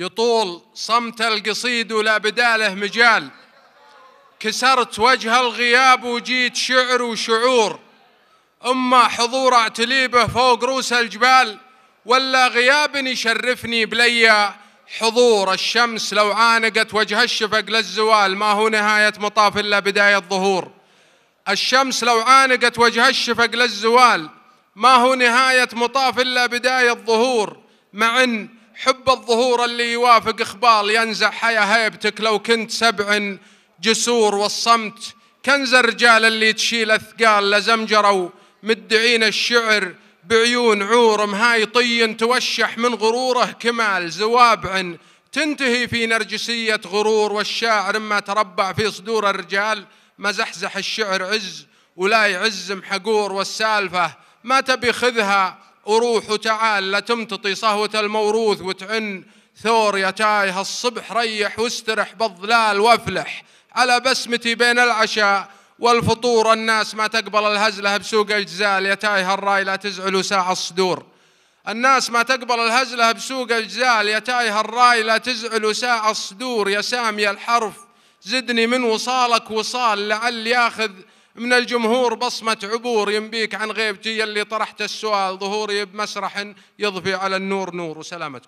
يطول صمت القصيد ولا بداله مجال كسرت وجه الغياب وجيت شعر وشعور أما حضور اعتليبه فوق روس الجبال ولا غياب يشرفني بليا حضور الشمس لو عانقت وجه الشفق للزوال ما هو نهاية مطاف إلا بداية ظهور الشمس لو عانقت وجه الشفق للزوال ما هو نهاية مطاف إلا بداية ظهور مع أن حب الظهور اللي يوافق إخبال ينزع حيا هيبتك لو كنت سبع جسور والصمت كنز الرجال اللي تشيل أثقال لزمجروا مدعين الشعر بعيون عور مهايطي توشح من غروره كمال زوابع تنتهي في نرجسية غرور والشاعر ما تربع في صدور الرجال مزحزح الشعر عز ولا يعزم محقور والسالفة ما تبي خذها وروح وتعال لا تمتطي صهوة الموروث وتعن ثور يا تايه الصبح ريح واسترح بالظلال وافلح على بسمتي بين العشاء والفطور الناس ما تقبل الهزلة بسوق الجزال يا تايه الراي لا تزعلوا ساعة الصدور الناس ما تقبل الهزلة بسوق الجزال يا تايه الراي لا تزعلوا ساعة الصدور يا سامي الحرف زدني من وصالك وصال لعل ياخذ من الجمهور بصمة عبور ينبيك عن غيبتي اللي طرحت السؤال ظهوري بمسرح يضفي على النور نور وسلامتكم